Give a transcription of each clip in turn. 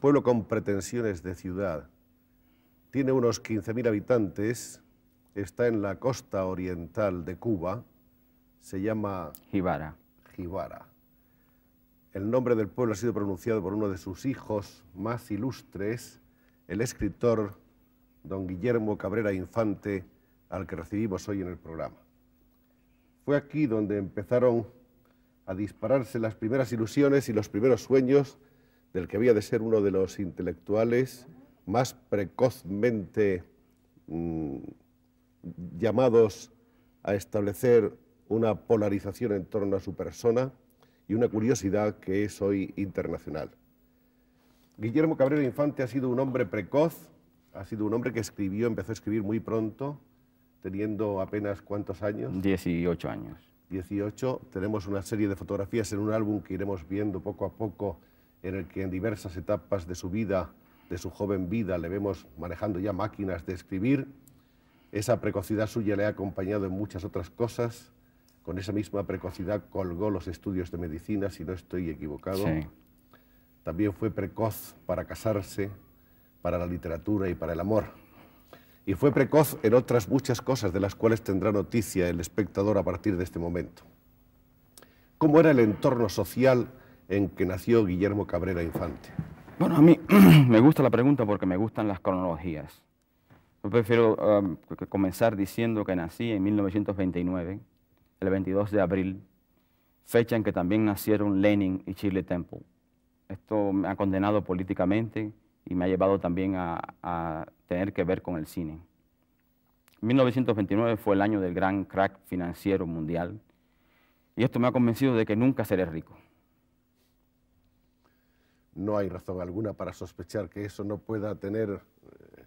pueblo con pretensiones de ciudad. Tiene unos 15.000 habitantes, está en la costa oriental de Cuba, se llama... Jibara. Jibara. El nombre del pueblo ha sido pronunciado por uno de sus hijos más ilustres, el escritor don Guillermo Cabrera Infante, al que recibimos hoy en el programa. Fue aquí donde empezaron a dispararse las primeras ilusiones y los primeros sueños del que había de ser uno de los intelectuales más precozmente mm, llamados a establecer una polarización en torno a su persona y una curiosidad que es hoy internacional. Guillermo Cabrera Infante ha sido un hombre precoz, ha sido un hombre que escribió, empezó a escribir muy pronto, teniendo apenas cuántos años? Dieciocho años. Dieciocho. Tenemos una serie de fotografías en un álbum que iremos viendo poco a poco en el que en diversas etapas de su vida, de su joven vida, le vemos manejando ya máquinas de escribir, esa precocidad suya le ha acompañado en muchas otras cosas. Con esa misma precocidad colgó los estudios de medicina, si no estoy equivocado. También fue precoz para casarse, para la literatura y para el amor. Y fue precoz en otras muchas cosas de las cuales tendrá noticia el espectador a partir de este momento. ¿Cómo era el entorno social en que nació Guillermo Cabrera Infante? Bueno, a mí me gusta la pregunta porque me gustan las cronologías. Yo prefiero um, comenzar diciendo que nací en 1929, el 22 de abril, fecha en que también nacieron Lenin y Chile Temple. Esto me ha condenado políticamente y me ha llevado también a, a tener que ver con el cine. 1929 fue el año del gran crack financiero mundial y esto me ha convencido de que nunca seré rico no hay razón alguna para sospechar que eso no pueda tener eh,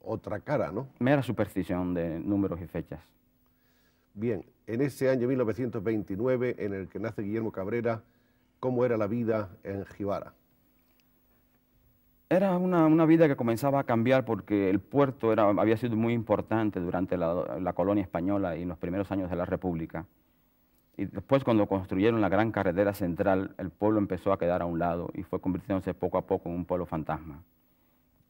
otra cara, ¿no? Mera superstición de números y fechas. Bien, en ese año 1929 en el que nace Guillermo Cabrera, ¿cómo era la vida en Gibara? Era una, vida que comenzaba a cambiar porque el puerto era, había sido muy importante durante la, la colonia española y en los primeros años de la República. Y después cuando construyeron la gran carretera central, el pueblo empezó a quedar a un lado y fue convirtiéndose poco a poco en un pueblo fantasma.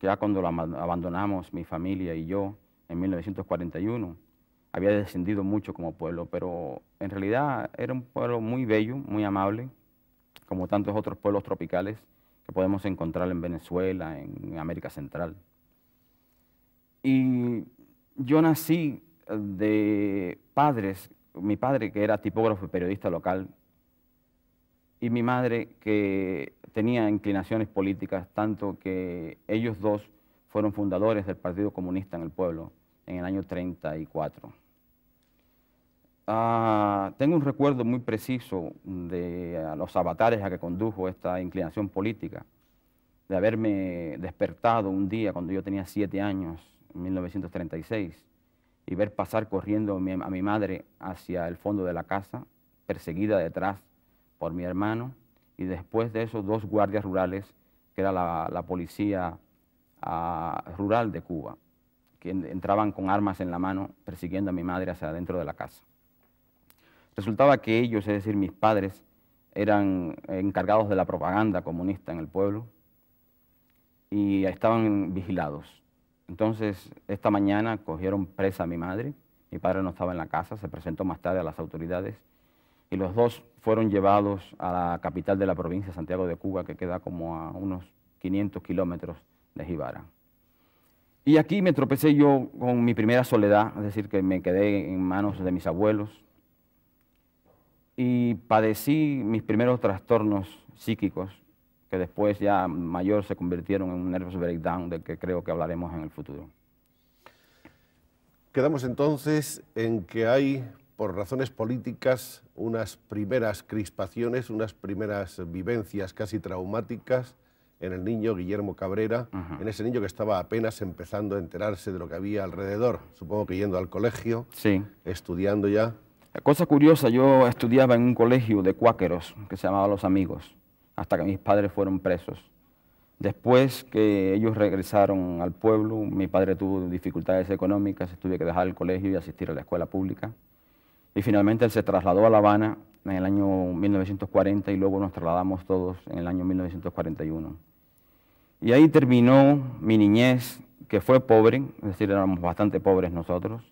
Ya cuando lo abandonamos, mi familia y yo, en 1941, había descendido mucho como pueblo, pero en realidad era un pueblo muy bello, muy amable, como tantos otros pueblos tropicales que podemos encontrar en Venezuela, en América Central. Y yo nací eh, de padres mi padre, que era tipógrafo y periodista local, y mi madre, que tenía inclinaciones políticas, tanto que ellos dos fueron fundadores del Partido Comunista en el pueblo en el año 34. Ah, tengo un recuerdo muy preciso de los avatares a que condujo esta inclinación política, de haberme despertado un día cuando yo tenía siete años, en 1936, y ver pasar corriendo a mi madre hacia el fondo de la casa, perseguida detrás por mi hermano, y después de eso, dos guardias rurales, que era la, policía ah, rural de Cuba, que entraban con armas en la mano persiguiendo a mi madre hacia adentro de la casa. Resultaba que ellos, es decir, mis padres, eran encargados de la propaganda comunista en el pueblo y estaban vigilados. Entonces, esta mañana cogieron presa a mi madre, mi padre no estaba en la casa, se presentó más tarde a las autoridades y los dos fueron llevados a la capital de la provincia, Santiago de Cuba, que queda como a unos 500 kilómetros de Gibara. Y aquí me tropecé yo con mi primera soledad, es decir, que me quedé en manos de mis abuelos y padecí mis primeros trastornos psíquicos que después ya mayor se convirtieron en un nervous breakdown del que creo que hablaremos en el futuro. Quedamos entonces en que hay, por razones políticas, unas primeras crispaciones, unas primeras vivencias casi traumáticas en el niño Guillermo Cabrera, en ese niño que estaba apenas empezando a enterarse de lo que había alrededor, supongo que yendo al colegio, sí. estudiando ya. cosa curiosa, yo estudiaba en un colegio de cuáqueros que se llamaba Los Amigos hasta que mis padres fueron presos. Después que ellos regresaron al pueblo, mi padre tuvo dificultades económicas, tuve que dejar el colegio y asistir a la escuela pública. Y finalmente él se trasladó a La Habana en el año 1940 y luego nos trasladamos todos en el año 1941. Y ahí terminó mi niñez, que fue pobre, es decir, éramos bastante pobres nosotros,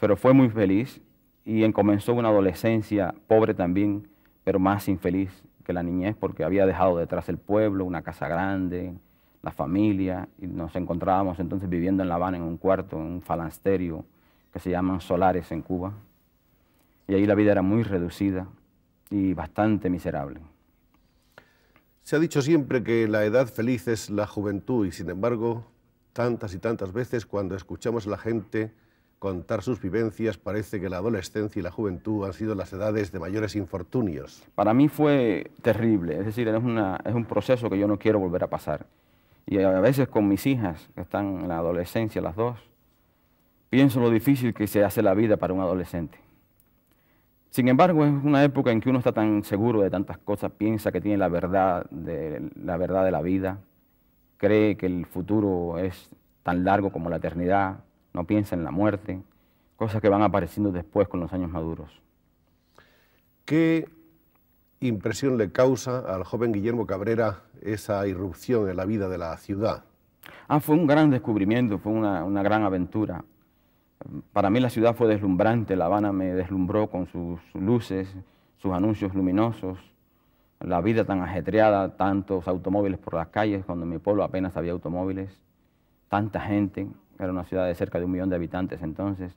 pero fue muy feliz y comenzó una adolescencia pobre también, pero más infeliz, que la niñez porque había dejado detrás el pueblo, una casa grande, la familia, y nos encontrábamos entonces viviendo en La Habana en un cuarto, en un falansterio que se llaman solares en Cuba. Y ahí la vida era muy reducida y bastante miserable. Se ha dicho siempre que la edad feliz es la juventud y sin embargo, tantas y tantas veces cuando escuchamos a la gente contar sus vivencias, parece que la adolescencia y la juventud han sido las edades de mayores infortunios. Para mí fue terrible, es decir, es, un proceso que yo no quiero volver a pasar. Y a veces con mis hijas, que están en la adolescencia las dos, pienso lo difícil que se hace la vida para un adolescente. Sin embargo, es una época en que uno está tan seguro de tantas cosas, piensa que tiene la verdad de la, verdad de la vida, cree que el futuro es tan largo como la eternidad, no piensa en la muerte, cosas que van apareciendo después con los años maduros. ¿Qué impresión le causa al joven Guillermo Cabrera esa irrupción en la vida de la ciudad? Ah, fue un gran descubrimiento, fue una, una gran aventura. Para mí la ciudad fue deslumbrante, La Habana me deslumbró con sus luces, sus anuncios luminosos, la vida tan ajetreada, tantos automóviles por las calles, cuando en mi pueblo apenas había automóviles, tanta gente, era una ciudad de cerca de un millón de habitantes entonces.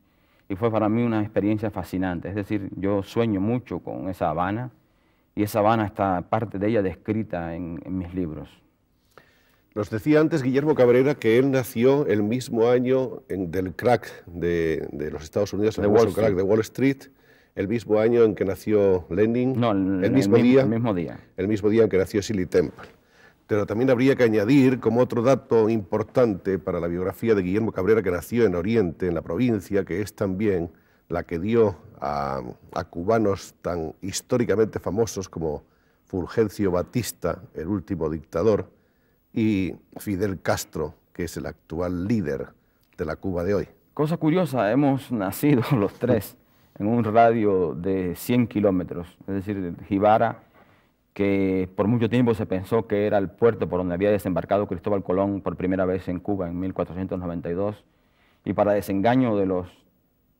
Y fue para mí una experiencia fascinante. Es decir, yo sueño mucho con esa Habana y esa Habana está parte de ella descrita en, mis libros. Nos decía antes Guillermo Cabrera que él nació el mismo año del crack de, los Estados Unidos, el crack de Wall Street, el mismo año en que nació Lenin, el, mismo día, el mismo día, el mismo día en que nació Silly Temple. Pero también habría que añadir como otro dato importante para la biografía de Guillermo Cabrera, que nació en Oriente, en la provincia, que es también la que dio a, cubanos tan históricamente famosos como Fulgencio Batista, el último dictador, y Fidel Castro, que es el actual líder de la Cuba de hoy. Cosa curiosa, hemos nacido los tres en un radio de 100 kilómetros, es decir, Gibara que por mucho tiempo se pensó que era el puerto por donde había desembarcado Cristóbal Colón por primera vez en Cuba en 1492, y para desengaño de los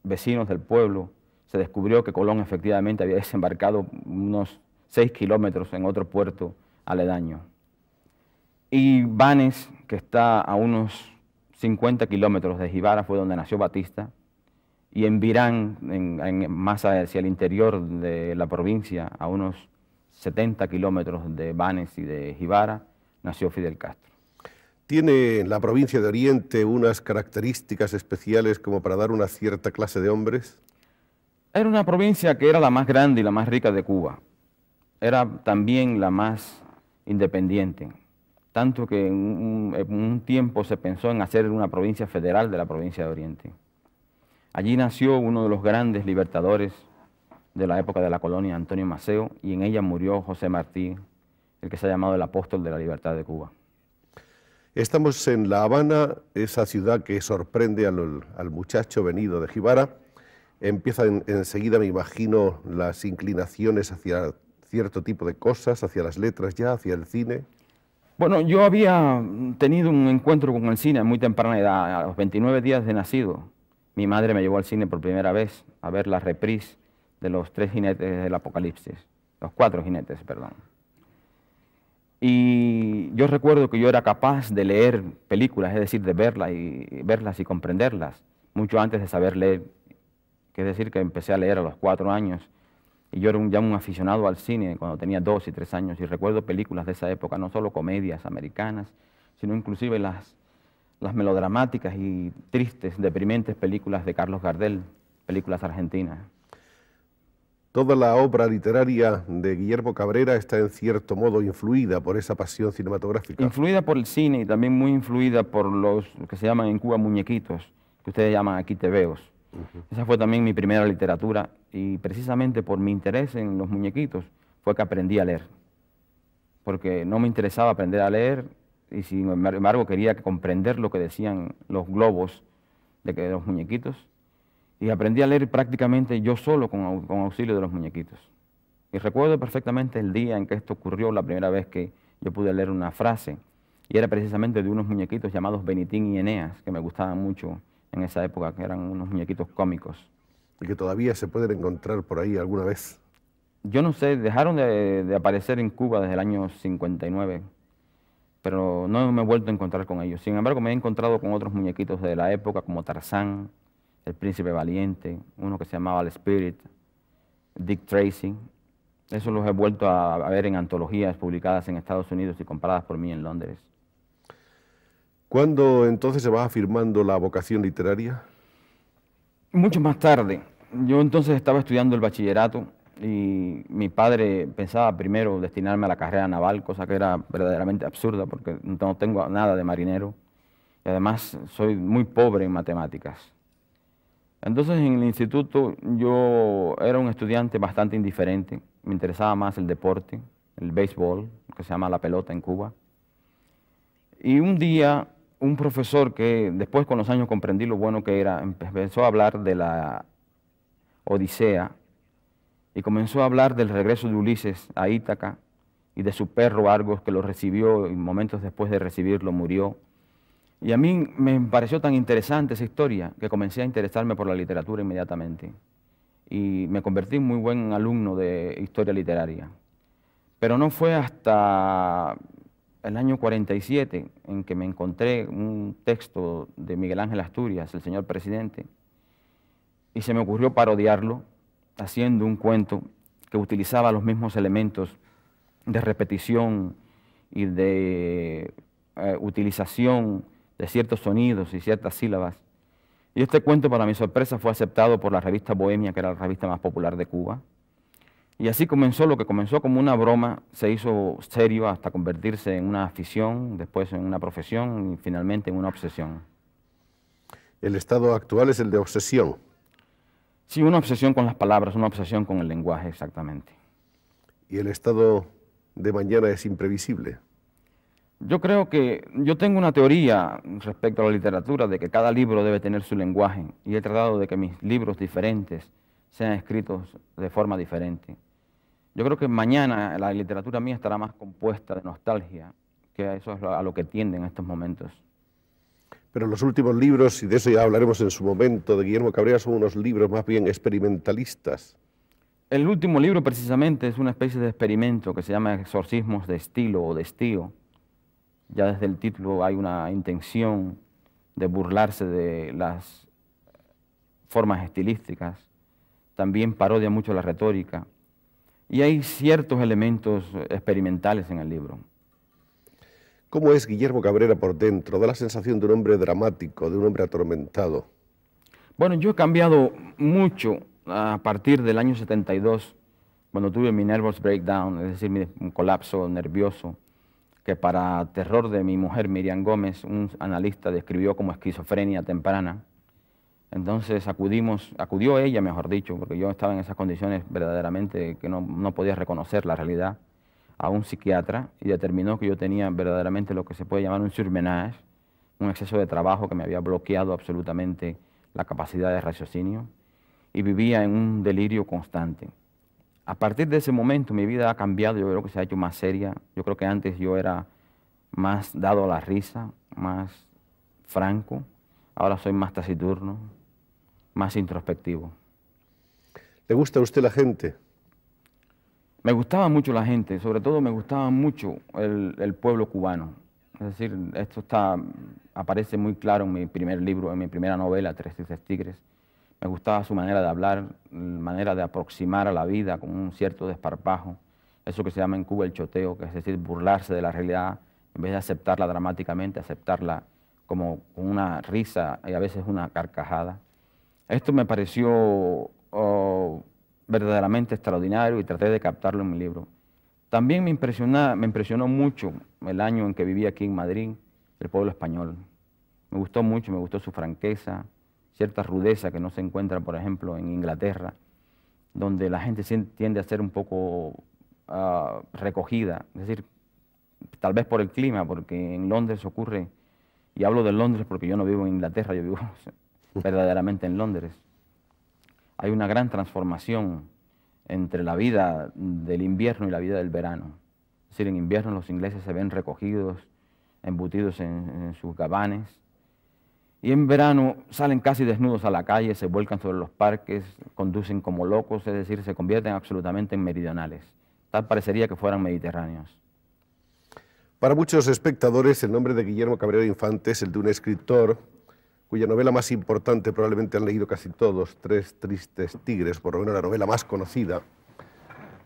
vecinos del pueblo, se descubrió que Colón efectivamente había desembarcado unos 6 kilómetros en otro puerto aledaño. Y Banes, que está a unos 50 kilómetros de Gibara, fue donde nació Batista, y en Virán, en, en, más hacia el interior de la provincia, a unos 70 kilómetros de Banes y de Gibara, nació Fidel Castro. ¿Tiene la provincia de Oriente unas características especiales como para dar una cierta clase de hombres? Era una provincia que era la más grande y la más rica de Cuba. Era también la más independiente. Tanto que en un, en un tiempo se pensó en hacer una provincia federal de la provincia de Oriente. Allí nació uno de los grandes libertadores de la época de la colonia Antonio Maceo y en ella murió José Martí, el que se ha llamado el apóstol de la libertad de Cuba. Estamos en La Habana, esa ciudad que sorprende al, muchacho venido de Gibara. Empieza enseguida, me imagino, las inclinaciones hacia cierto tipo de cosas, hacia las letras ya, hacia el cine. Bueno, yo había tenido un encuentro con el cine muy temprana edad, a los 29 días de nacido. Mi madre me llevó al cine por primera vez a ver la reprise de los tres jinetes del Apocalipsis, los cuatro jinetes, perdón. Y yo recuerdo que yo era capaz de leer películas, es decir, de verlas y, verlas y comprenderlas, mucho antes de saber leer, que es decir, que empecé a leer a los cuatro años. Y yo era ya un aficionado al cine cuando tenía dos y tres años y recuerdo películas de esa época, no solo comedias americanas, sino inclusive las melodramáticas y tristes, deprimentes películas de Carlos Gardel, películas argentinas. Toda la obra literaria de Guillermo Cabrera está en cierto modo influida por esa pasión cinematográfica. Influida por el cine y también muy influida por los que se llaman en Cuba muñequitos, que ustedes llaman aquí tebeos. Esa fue también mi primera literatura y precisamente por mi interés en los muñequitos fue que aprendí a leer. Porque no me interesaba aprender a leer y sin embargo quería comprender lo que decían los globos de que los muñequitos y aprendí a leer prácticamente yo solo con, auxilio de los muñequitos. Y recuerdo perfectamente el día en que esto ocurrió, la primera vez que yo pude leer una frase, y era precisamente de unos muñequitos llamados Benitín y Eneas, que me gustaban mucho en esa época, que eran unos muñequitos cómicos. Y que todavía se pueden encontrar por ahí alguna vez. Yo no sé, dejaron de, de aparecer en Cuba desde el año 59, pero no me he vuelto a encontrar con ellos. Sin embargo, me he encontrado con otros muñequitos de la época, como Tarzán, el Príncipe Valiente, uno que se llamaba El Spirit, Dick Tracy. Eso los he vuelto a, ver en antologías publicadas en Estados Unidos y compradas por mí en Londres. ¿Cuándo entonces se va afirmando la vocación literaria? Mucho más tarde. Yo entonces estaba estudiando el bachillerato y mi padre pensaba primero destinarme a la carrera naval, cosa que era verdaderamente absurda porque no tengo nada de marinero y además soy muy pobre en matemáticas. Entonces en el instituto yo era un estudiante bastante indiferente, me interesaba más el deporte, el béisbol, que se llama la pelota en Cuba. Y un día un profesor que después con los años comprendí lo bueno que era, empezó a hablar de la Odisea y comenzó a hablar del regreso de Ulises a Ítaca y de su perro Argos que lo recibió y momentos después de recibirlo murió. Y a mí me pareció tan interesante esa historia que comencé a interesarme por la literatura inmediatamente. Y me convertí en muy buen alumno de historia literaria. Pero no fue hasta el año 47 en que me encontré un texto de Miguel Ángel Asturias, el señor presidente, y se me ocurrió parodiarlo haciendo un cuento que utilizaba los mismos elementos de repetición y de eh, utilización de ciertos sonidos y ciertas sílabas. Y este cuento, para mi sorpresa, fue aceptado por la revista Bohemia, que era la revista más popular de Cuba. Y así comenzó lo que comenzó como una broma, se hizo serio hasta convertirse en una afición, después en una profesión y finalmente en una obsesión. El estado actual es el de obsesión. Sí, una obsesión con las palabras, una obsesión con el lenguaje, exactamente. Y el estado de mañana es imprevisible. Yo creo que yo tengo una teoría respecto a la literatura de que cada libro debe tener su lenguaje y he tratado de que mis libros diferentes sean escritos de forma diferente. Yo creo que mañana la literatura mía estará más compuesta de nostalgia, que eso es a lo que tiende en estos momentos. Pero los últimos libros, y de eso ya hablaremos en su momento, de Guillermo Cabrera, son unos libros más bien experimentalistas. El último libro precisamente es una especie de experimento que se llama Exorcismos de estilo o de estío ya desde el título hay una intención de burlarse de las formas estilísticas, también parodia mucho la retórica, y hay ciertos elementos experimentales en el libro. ¿Cómo es Guillermo Cabrera por dentro? Da la sensación de un hombre dramático, de un hombre atormentado. Bueno, yo he cambiado mucho a partir del año 72, cuando tuve mi nervous breakdown, es decir, un colapso nervioso que para terror de mi mujer Miriam Gómez, un analista describió como esquizofrenia temprana. Entonces acudimos, acudió ella, mejor dicho, porque yo estaba en esas condiciones verdaderamente que no, no podía reconocer la realidad, a un psiquiatra y determinó que yo tenía verdaderamente lo que se puede llamar un surmenage, un exceso de trabajo que me había bloqueado absolutamente la capacidad de raciocinio y vivía en un delirio constante a partir de ese momento mi vida ha cambiado, yo creo que se ha hecho más seria. Yo creo que antes yo era más dado a la risa, más franco. Ahora soy más taciturno, más introspectivo. ¿Le gusta a usted la gente? Me gustaba mucho la gente, sobre todo me gustaba mucho el, pueblo cubano. Es decir, esto está, aparece muy claro en mi primer libro, en mi primera novela, Tres Tigres. Me gustaba su manera de hablar, manera de aproximar a la vida con un cierto desparpajo, eso que se llama en Cuba el choteo, que es decir, burlarse de la realidad, en vez de aceptarla dramáticamente, aceptarla como con una risa y a veces una carcajada. Esto me pareció oh, verdaderamente extraordinario y traté de captarlo en mi libro. También me impresionó mucho el año en que viví aquí en Madrid, el pueblo español. Me gustó mucho, me gustó su franqueza, cierta rudeza que no se encuentra, por ejemplo, en Inglaterra, donde la gente tiende a ser un poco ah, recogida, es decir, tal vez por el clima, porque en Londres ocurre, y hablo de Londres porque yo no vivo en Inglaterra, yo vivo verdaderamente en Londres, hay una gran transformación entre la vida del invierno y la vida del verano. Es decir, en invierno los ingleses se ven recogidos, embutidos en, en sus gabanes, y en verano salen casi desnudos a la calle, se vuelcan sobre los parques, conducen como locos, es decir, se convierten absolutamente en meridionales. Tal parecería que fueran mediterráneos. Para muchos espectadores, el nombre de Guillermo Cabrera Infante es el de un escritor cuya novela más importante probablemente han leído casi todos, Tres Tristes Tigres, por lo menos la novela más conocida.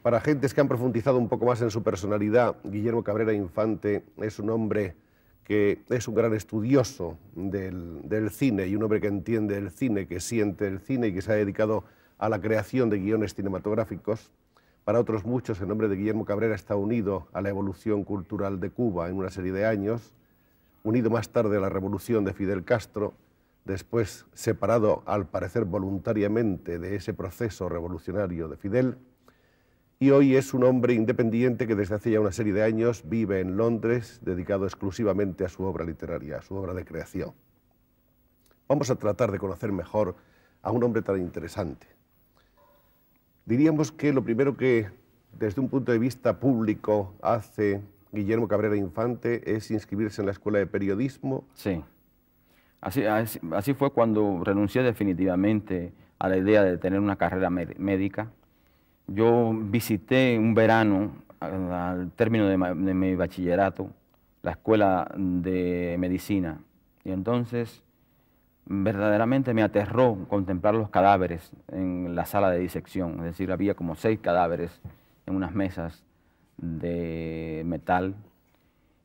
Para gentes que han profundizado un poco más en su personalidad, Guillermo Cabrera Infante es un hombre que es un gran estudioso del, cine y un hombre que entiende el cine, que siente el cine y que se ha dedicado a la creación de guiones cinematográficos. Para otros muchos, el nombre de Guillermo Cabrera está unido a la evolución cultural de Cuba en una serie de años, unido más tarde a la revolución de Fidel Castro, después separado al parecer voluntariamente de ese proceso revolucionario de Fidel y hoy es un hombre independiente que desde hace ya una serie de años vive en Londres dedicado exclusivamente a su obra literaria, a su obra de creación. Vamos a tratar de conocer mejor a un hombre tan interesante. Diríamos que lo primero que desde un punto de vista público hace Guillermo Cabrera Infante es inscribirse en la Escuela de Periodismo. Sí. Así, fue cuando renuncié definitivamente a la idea de tener una carrera médica yo visité un verano, al término de, mi bachillerato, la escuela de medicina. Y entonces verdaderamente me aterró contemplar los cadáveres en la sala de disección. Es decir, había como seis cadáveres en unas mesas de metal.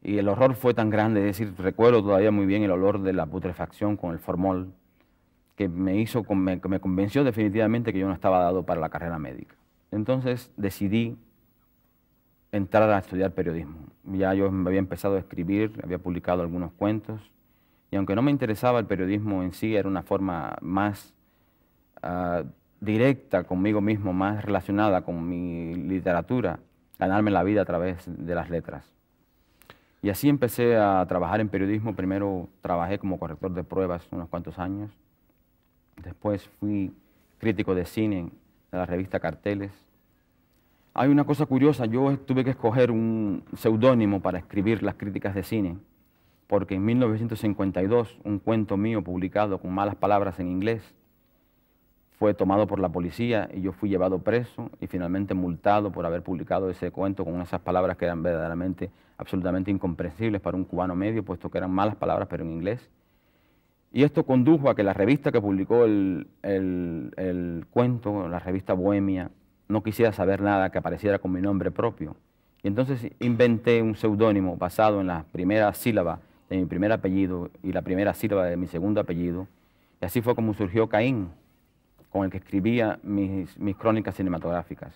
Y el horror fue tan grande, es decir, recuerdo todavía muy bien el olor de la putrefacción con el formol, que me, hizo, me convenció definitivamente que yo no estaba dado para la carrera médica. Entonces decidí entrar a estudiar periodismo. Ya yo me había empezado a escribir, había publicado algunos cuentos, y aunque no me interesaba el periodismo en sí, era una forma más ah, directa conmigo mismo, más relacionada con mi literatura, ganarme la vida a través de las letras. Y así empecé a trabajar en periodismo. Primero trabajé como corrector de pruebas unos cuantos años. Después fui crítico de cine de la revista Carteles. Hay una cosa curiosa, yo tuve que escoger un seudónimo para escribir las críticas de cine, porque en 1952 un cuento mío publicado con malas palabras en inglés fue tomado por la policía y yo fui llevado preso y finalmente multado por haber publicado ese cuento con esas palabras que eran verdaderamente absolutamente incomprensibles para un cubano medio, puesto que eran malas palabras pero en inglés. Y esto condujo a que la revista que publicó el, el, el cuento, la revista Bohemia, no quisiera saber nada que apareciera con mi nombre propio. Y entonces inventé un seudónimo basado en la primera sílaba de mi primer apellido y la primera sílaba de mi segundo apellido. Y así fue como surgió Caín, con el que escribía mis, mis crónicas cinematográficas.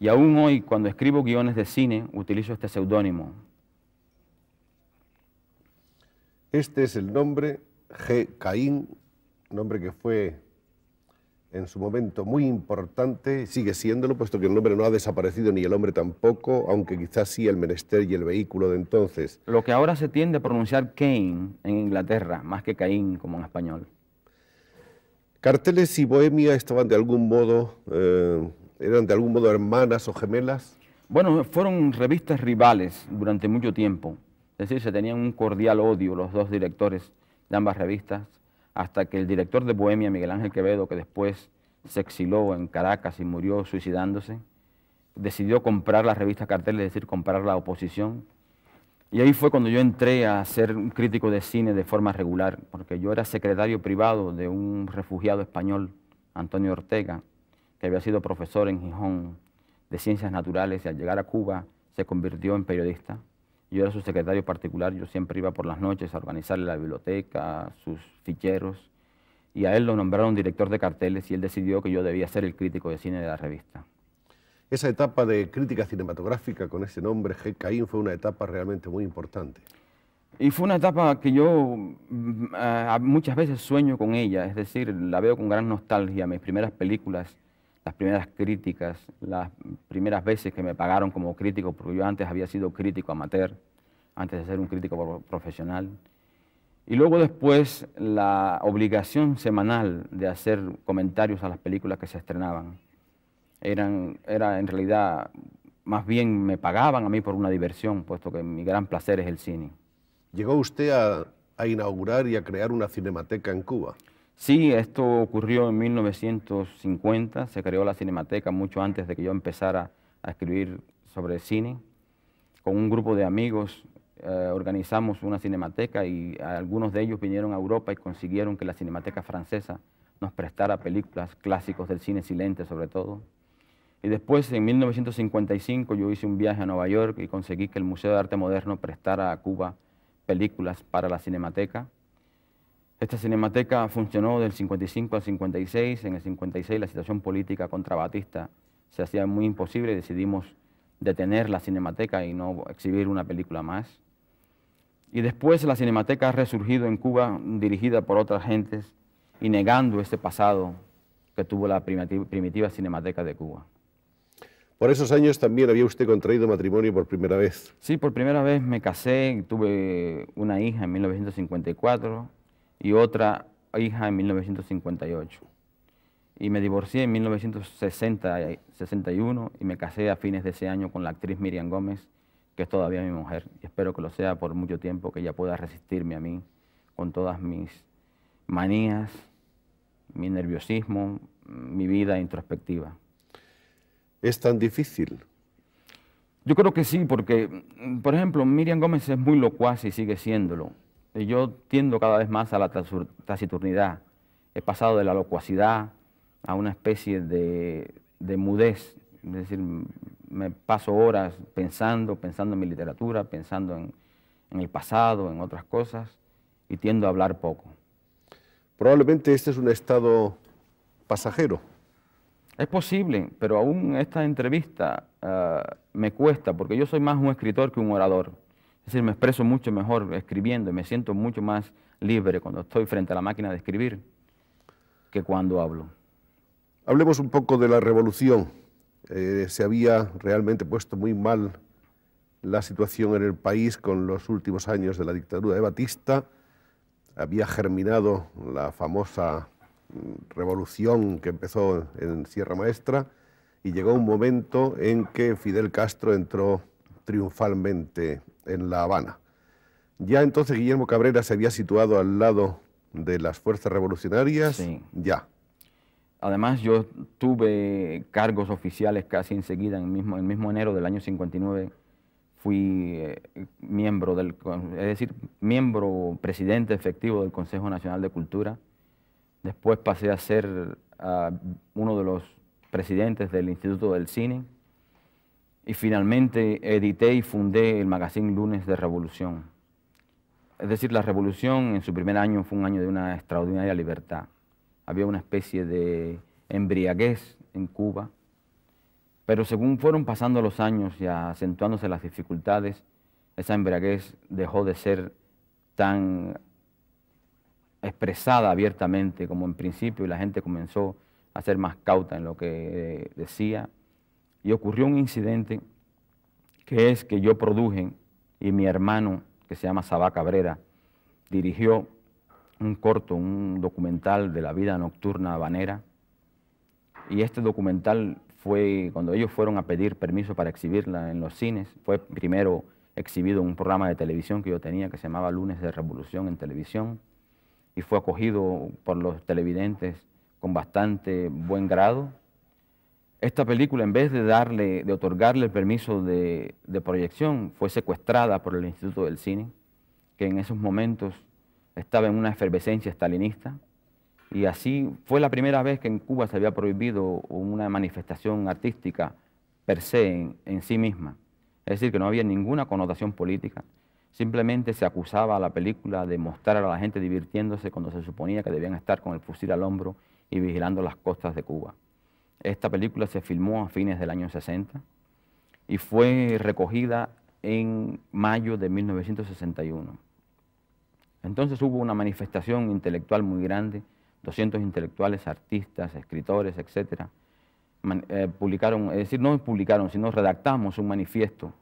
Y aún hoy, cuando escribo guiones de cine, utilizo este seudónimo. Este es el nombre G. Caín, un hombre que fue en su momento muy importante, sigue siéndolo, puesto que el nombre no ha desaparecido ni el hombre tampoco, aunque quizás sí el menester y el vehículo de entonces. Lo que ahora se tiende a pronunciar Cain en Inglaterra, más que Caín como en español. Carteles y Bohemia estaban de algún modo, eh, eran de algún modo hermanas o gemelas. Bueno, fueron revistas rivales durante mucho tiempo. Es decir, se tenían un cordial odio los dos directores de ambas revistas, hasta que el director de Bohemia, Miguel Ángel Quevedo, que después se exiló en Caracas y murió suicidándose, decidió comprar la revista Cartel, es decir, comprar la oposición. Y ahí fue cuando yo entré a ser un crítico de cine de forma regular, porque yo era secretario privado de un refugiado español, Antonio Ortega, que había sido profesor en Gijón de Ciencias Naturales y al llegar a Cuba se convirtió en periodista. Yo era su secretario particular, yo siempre iba por las noches a organizarle la biblioteca, sus ficheros, y a él lo nombraron director de carteles y él decidió que yo debía ser el crítico de cine de la revista. Esa etapa de crítica cinematográfica con ese nombre, G. Caín, fue una etapa realmente muy importante. Y fue una etapa que yo mm, ah, muchas veces sueño con ella, es decir, la veo con gran nostalgia, mis primeras películas las primeras críticas, las primeras veces que me pagaron como crítico, porque yo antes había sido crítico amateur, antes de ser un crítico profesional. Y luego después la obligación semanal de hacer comentarios a las películas que se estrenaban. Eran, era en realidad, más bien me pagaban a mí por una diversión, puesto que mi gran placer es el cine. ¿Llegó usted a, a inaugurar y a crear una cinemateca en Cuba? Sí, esto ocurrió en 1950, se creó la Cinemateca mucho antes de que yo empezara a escribir sobre cine. Con un grupo de amigos eh, organizamos una cinemateca y algunos de ellos vinieron a Europa y consiguieron que la Cinemateca francesa nos prestara películas clásicos del cine silente sobre todo. Y después, en 1955, yo hice un viaje a Nueva York y conseguí que el Museo de Arte Moderno prestara a Cuba películas para la Cinemateca. Esta cinemateca funcionó del 55 al 56. En el 56 la situación política contra Batista se hacía muy imposible y decidimos detener la cinemateca y no exhibir una película más. Y después la cinemateca ha resurgido en Cuba, dirigida por otras gentes y negando ese pasado que tuvo la primitiva, cinemateca de Cuba. Por esos años también había usted contraído matrimonio por primera vez. Sí, por primera vez me casé, tuve una hija en 1954 y otra hija en 1958. Y me divorcié en 1961 eh, y me casé a fines de ese año con la actriz Miriam Gómez, que es todavía mi mujer. Y espero que lo sea por mucho tiempo, que ella pueda resistirme a mí con todas mis manías, mi nerviosismo, mi vida introspectiva. ¿Es tan difícil? Yo creo que sí, porque, por ejemplo, Miriam Gómez es muy locuaz y sigue siéndolo yo tiendo cada vez más a la taciturnidad. He pasado de la locuacidad a una especie de, de mudez, es decir, me paso horas pensando, pensando en mi literatura, pensando en, el pasado, en otras cosas, y tiendo a hablar poco. Probablemente este es un estado pasajero. Es posible, pero aún esta entrevista ah, me cuesta, porque yo soy más un escritor que un orador. Es decir, me expreso mucho mejor escribiendo y me siento mucho más libre cuando estoy frente a la máquina de escribir que cuando hablo. Hablemos un poco de la revolución. Eh, se había realmente puesto muy mal la situación en el país con los últimos años de la dictadura de Batista. Había germinado la famosa mm, revolución que empezó en Sierra Maestra y llegó un momento en que Fidel Castro entró triunfalmente en La Habana. Ya entonces Guillermo Cabrera se había situado al lado de las fuerzas revolucionarias. Sí. Ya. Además, yo tuve cargos oficiales casi enseguida, en el mismo, el mismo enero del año 59, fui eh, miembro del, es decir, miembro presidente efectivo del Consejo Nacional de Cultura. Después pasé a ser uno de los presidentes del Instituto del Cine. Y finalmente edité y fundé el magazine Lunes de Revolución. Es decir, la revolución en su primer año fue un año de una extraordinaria libertad. Había una especie de embriaguez en Cuba, pero según fueron pasando los años y acentuándose las dificultades, esa embriaguez dejó de ser tan expresada abiertamente como en principio y la gente comenzó a ser más cauta en lo que decía y ocurrió un incidente que es que yo produje y mi hermano, que se llama Sabá Cabrera, dirigió un corto, un documental de la vida nocturna habanera. Y este documental fue, cuando ellos fueron a pedir permiso para exhibirla en los cines, fue primero exhibido en un programa de televisión que yo tenía que se llamaba Lunes de Revolución en televisión y fue acogido por los televidentes con bastante buen grado esta película, en vez de darle, de otorgarle el permiso de, proyección, fue secuestrada por el Instituto del Cine, que en esos momentos estaba en una efervescencia stalinista. Y así fue la primera vez que en Cuba se había prohibido una manifestación artística per se en sí misma. Es decir, que no había ninguna connotación política. Simplemente se acusaba a la película de mostrar a la gente divirtiéndose cuando se suponía que debían estar con el fusil al hombro y vigilando las costas de Cuba. Esta película se filmó a fines del año 60 y fue recogida en mayo de 1961. Entonces hubo una manifestación intelectual muy grande, 200 intelectuales, artistas, escritores, etcétera, eh, publicaron, es decir, no publicaron, sino redactamos un manifiesto,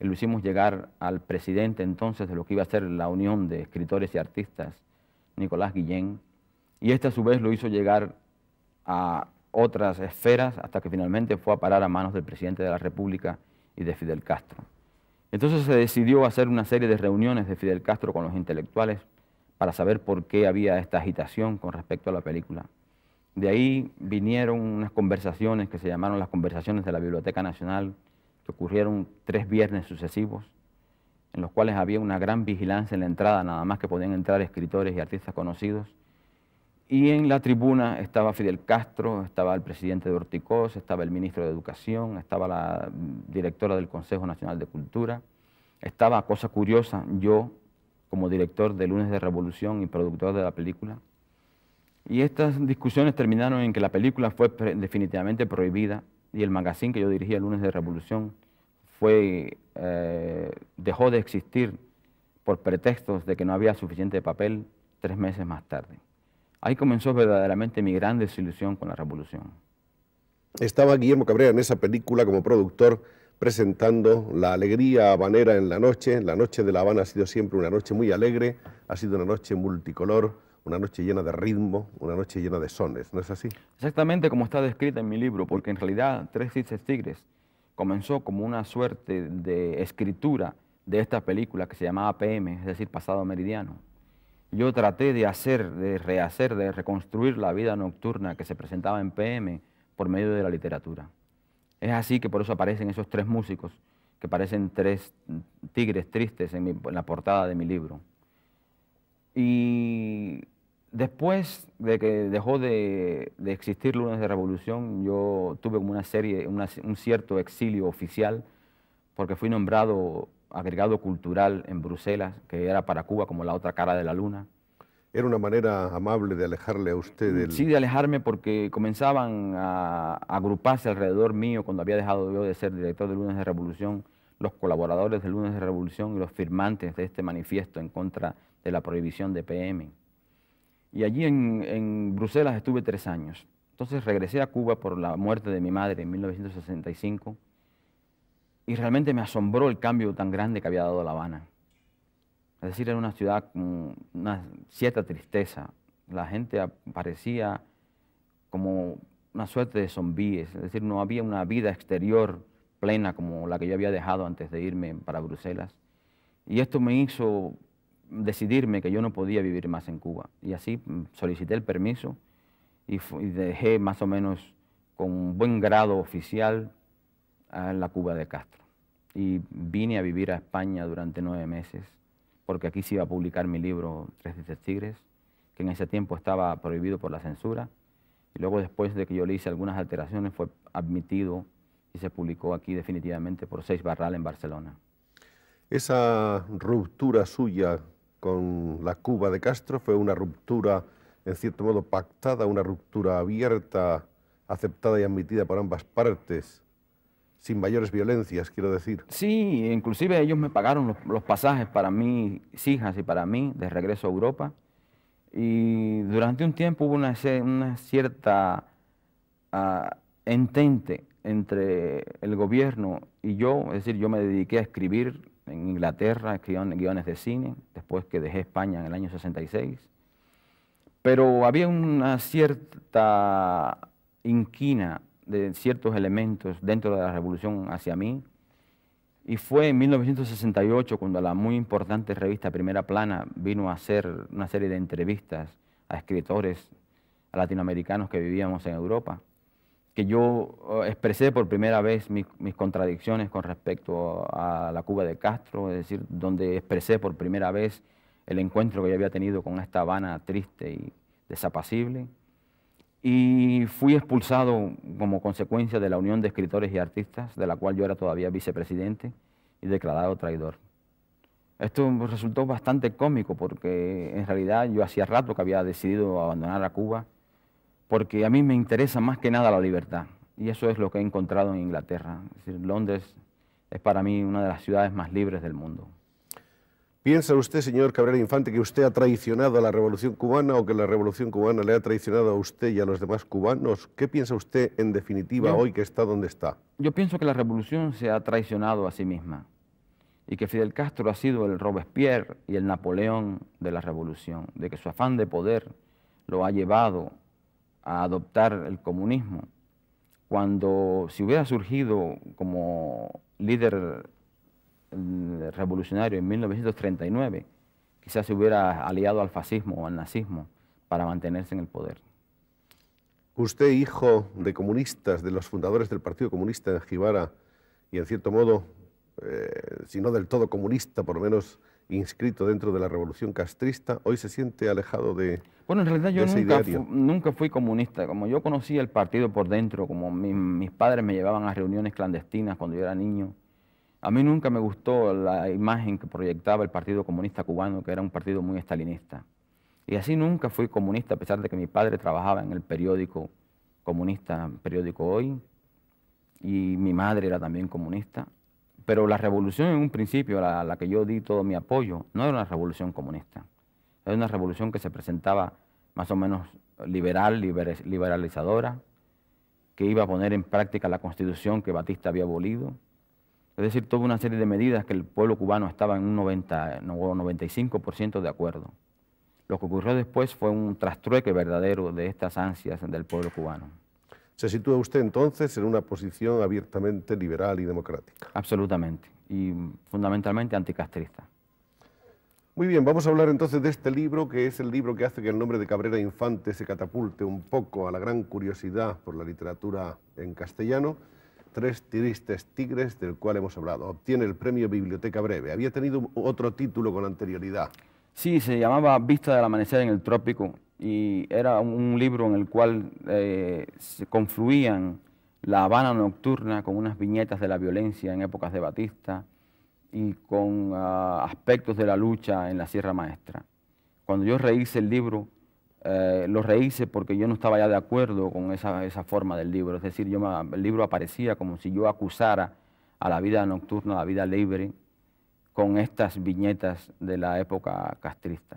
y lo hicimos llegar al presidente entonces de lo que iba a ser la Unión de Escritores y Artistas, Nicolás Guillén, y este a su vez lo hizo llegar a otras esferas hasta que finalmente fue a parar a manos del presidente de la República y de Fidel Castro. Entonces se decidió hacer una serie de reuniones de Fidel Castro con los intelectuales para saber por qué había esta agitación con respecto a la película. De ahí vinieron unas conversaciones que se llamaron las conversaciones de la Biblioteca Nacional, que ocurrieron tres viernes sucesivos, en los cuales había una gran vigilancia en la entrada, nada más que podían entrar escritores y artistas conocidos, y en la tribuna estaba Fidel Castro, estaba el presidente de Ortiz, estaba el ministro de Educación, estaba la mm, directora del Consejo Nacional de Cultura, estaba, cosa curiosa, yo como director de Lunes de Revolución y productor de la película. Y estas discusiones terminaron en que la película fue definitivamente prohibida y el magazine que yo dirigía Lunes de Revolución fue, eh, dejó de existir por pretextos de que no había suficiente papel tres meses más tarde. Ahí comenzó verdaderamente mi gran desilusión con la revolución. Estaba Guillermo Cabrera en esa película como productor presentando la alegría habanera en la noche. La noche de La Habana ha sido siempre una noche muy alegre, ha sido una noche multicolor, una noche llena de ritmo, una noche llena de sones, ¿no es así? Exactamente como está descrita en mi libro, porque en realidad Tres Tigres Tigres comenzó como una suerte de escritura de esta película que se llamaba PM, es decir, Pasado Meridiano yo traté de hacer, de rehacer, de reconstruir la vida nocturna que se presentaba en PM por medio de la literatura. Es así que por eso aparecen esos tres músicos, que parecen tres tigres tristes en, la portada de mi libro. Y después de que dejó de, existir Lunes de Revolución, yo tuve como una serie, un cierto exilio oficial, porque fui nombrado agregado cultural en Bruselas, que era para Cuba como la otra cara de la luna. Era una manera amable de alejarle a usted del... Sí, de alejarme porque comenzaban a agruparse alrededor mío cuando había dejado yo de ser director de Lunes de Revolución, los colaboradores de Lunes de Revolución y los firmantes de este manifiesto en contra de la prohibición de PM. Y allí en, en Bruselas estuve tres años. Entonces regresé a Cuba por la muerte de mi madre en 1965 y realmente me asombró el cambio tan grande que había dado La Habana. Es decir, era una ciudad con una cierta tristeza. La gente parecía como una suerte de zombies es decir, no había una vida exterior plena como la que yo había dejado antes de irme para Bruselas. Y esto me hizo decidirme que yo no podía vivir más en Cuba. Y así mm, solicité el permiso y, y dejé más o menos con un buen grado oficial a la Cuba de Castro. Y vine a vivir a España durante nueve meses, porque aquí se iba a publicar mi libro Tres Dices Tigres, que en ese tiempo estaba prohibido por la censura. Y luego después de que yo le hice algunas alteraciones fue admitido y se publicó aquí definitivamente por Seis Barral en Barcelona. Esa ruptura suya con la Cuba de Castro fue una ruptura, en cierto modo, pactada, una ruptura abierta, aceptada y admitida por ambas partes sin mayores violencias, quiero decir. Sí, inclusive ellos me pagaron los, pasajes para mis hijas y para mí de regreso a Europa. Y durante un tiempo hubo una, cierta ah, entente entre el gobierno y yo, es decir, yo me dediqué a escribir en Inglaterra, escribí guiones de cine, después que dejé España en el año 66. Pero había una cierta inquina de ciertos elementos dentro de la revolución hacia mí. Y fue en 1968 cuando la muy importante revista Primera Plana vino a hacer una serie de entrevistas a escritores latinoamericanos que vivíamos en Europa, que yo eh, expresé por primera vez mis, mis contradicciones con respecto a la Cuba de Castro, es decir, donde expresé por primera vez el encuentro que yo había tenido con esta Habana triste y desapacible y fui expulsado como consecuencia de la Unión de Escritores y Artistas, de la cual yo era todavía vicepresidente y declarado traidor. Esto resultó bastante cómico porque en realidad yo hacía rato que había decidido abandonar a Cuba porque a mí me interesa más que nada la libertad y eso es lo que he encontrado en Inglaterra. Es decir, Londres es para mí una de las ciudades más libres del mundo. ¿Piensa usted, señor Cabrera Infante, que usted ha traicionado a la Revolución Cubana o que la Revolución Cubana le ha traicionado a usted y a los demás cubanos? ¿Qué piensa usted, en definitiva, hoy que está donde está? Yo pienso que la Revolución se ha traicionado a sí misma y que Fidel Castro ha sido el Robespierre y el Napoleón de la Revolución, de que su afán de poder lo ha llevado a adoptar el comunismo. Cuando si hubiera surgido como líder revolucionario en 1939, quizás se hubiera aliado al fascismo o al nazismo para mantenerse en el poder. Usted, hijo de comunistas, de los fundadores del Partido Comunista de Gibara, y en cierto modo, eh, si no del todo comunista, por lo menos inscrito dentro de la revolución castrista, hoy se siente alejado de Bueno, en realidad yo nunca, fui comunista. Como yo conocía el partido por dentro, como mis padres me llevaban a reuniones clandestinas cuando yo era niño, a mí nunca me gustó la imagen que proyectaba el Partido Comunista Cubano, que era un partido muy estalinista. Y así nunca fui comunista, a pesar de que mi padre trabajaba en el periódico comunista, periódico Hoy, y mi madre era también comunista. Pero la revolución en un principio, a la, la, que yo di todo mi apoyo, no era una revolución comunista. Era una revolución que se presentaba más o menos liberal, liberalizadora, que iba a poner en práctica la constitución que Batista había abolido, es decir, toda una serie de medidas que el pueblo cubano estaba en un 90 95% de acuerdo. Lo que ocurrió después fue un trastrueque verdadero de estas ansias del pueblo cubano. Se sitúa usted entonces en una posición abiertamente liberal y democrática. Absolutamente, y fundamentalmente anticastrista. Muy bien, vamos a hablar entonces de este libro, que es el libro que hace que el nombre de Cabrera Infante se catapulte un poco a la gran curiosidad por la literatura en castellano. Tres tristes tigres, del cual hemos hablado. Obtiene el premio Biblioteca Breve. Había tenido otro título con anterioridad. Sí, se llamaba Vista del Amanecer en el Trópico y era un libro en el cual eh, se confluían La Habana Nocturna con unas viñetas de la violencia en épocas de Batista y con ah, aspectos de la lucha en la Sierra Maestra. Cuando yo reíse el libro, eh, lo rehice porque yo no estaba ya de acuerdo con esa, forma del libro. Es decir, yo el libro aparecía como si yo acusara a la vida nocturna, a la vida libre, con estas viñetas de la época castrista.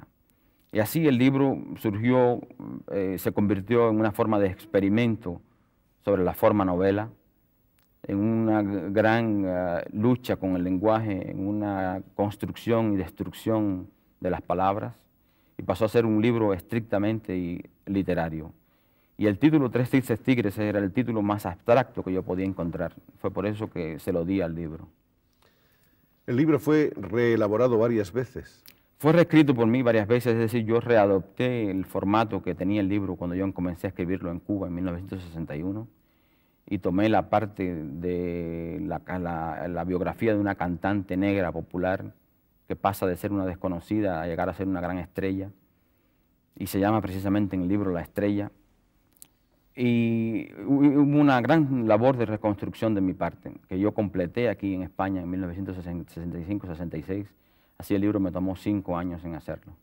Y así el libro surgió, eh, se convirtió en una forma de experimento sobre la forma novela, en una gran eh, lucha con el lenguaje, en una construcción y destrucción de las palabras, pasó a ser un libro estrictamente literario. Y el título Tres Tigres Tigres era el título más abstracto que yo podía encontrar. Fue por eso que se lo di al libro. El libro fue reelaborado varias veces. Fue reescrito por mí varias veces, es decir, yo readopté el formato que tenía el libro cuando yo comencé a escribirlo en Cuba en 1961 y tomé la parte de la biografía de una cantante negra popular que pasa de ser una desconocida a llegar a ser una gran estrella. Y se llama precisamente en el libro La Estrella. Y hubo una gran labor de reconstrucción de mi parte, que yo completé aquí en España en 1965-66. Así el libro me tomó cinco años en hacerlo.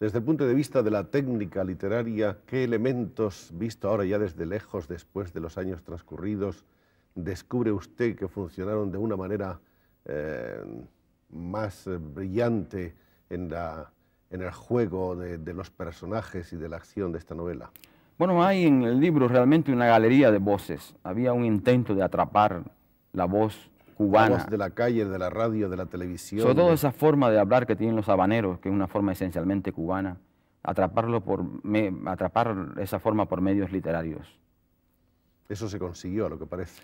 Desde el punto de vista de la técnica literaria, ¿qué elementos, visto ahora ya desde lejos, después de los años transcurridos, descubre usted que funcionaron de una manera eh, más eh, brillante en, la, en el juego de, los personajes y de la acción de esta novela? Bueno, hay en el libro realmente una galería de voces. Había un intento de atrapar la voz cubana. La voz de la calle, de la radio, de la televisión. Sobre todo esa forma de hablar que tienen los habaneros, que es una forma esencialmente cubana, atraparlo por atrapar esa forma por medios literarios. Eso se consiguió, a lo que parece.